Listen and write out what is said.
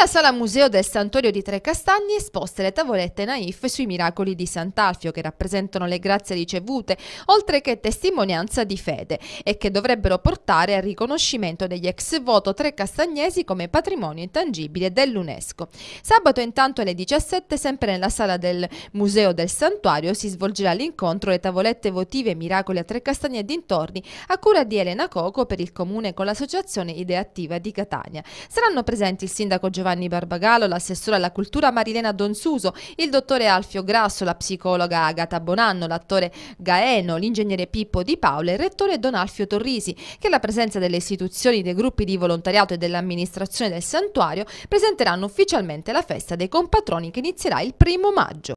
Nella sala museo del Santuario di Trecastagni esposte le tavolette naif sui miracoli di Sant'Alfio che rappresentano le grazie ricevute, oltre che testimonianza di fede e che dovrebbero portare al riconoscimento degli ex voto tre come patrimonio intangibile dell'UNESCO. Sabato intanto alle 17 sempre nella sala del museo del santuario si svolgerà l'incontro Le tavolette votive miracoli a Tre e dintorni a cura di Elena Coco per il comune con l'associazione Ideattiva di Catania. Saranno presenti il sindaco Giovanni Giovanni Barbagallo, l'assessore alla cultura Marilena Donsuso, il dottore Alfio Grasso, la psicologa Agata Bonanno, l'attore Gaeno, l'ingegnere Pippo Di Paolo e il rettore Don Alfio Torrisi, che alla presenza delle istituzioni, dei gruppi di volontariato e dell'amministrazione del santuario presenteranno ufficialmente la festa dei compatroni che inizierà il primo maggio.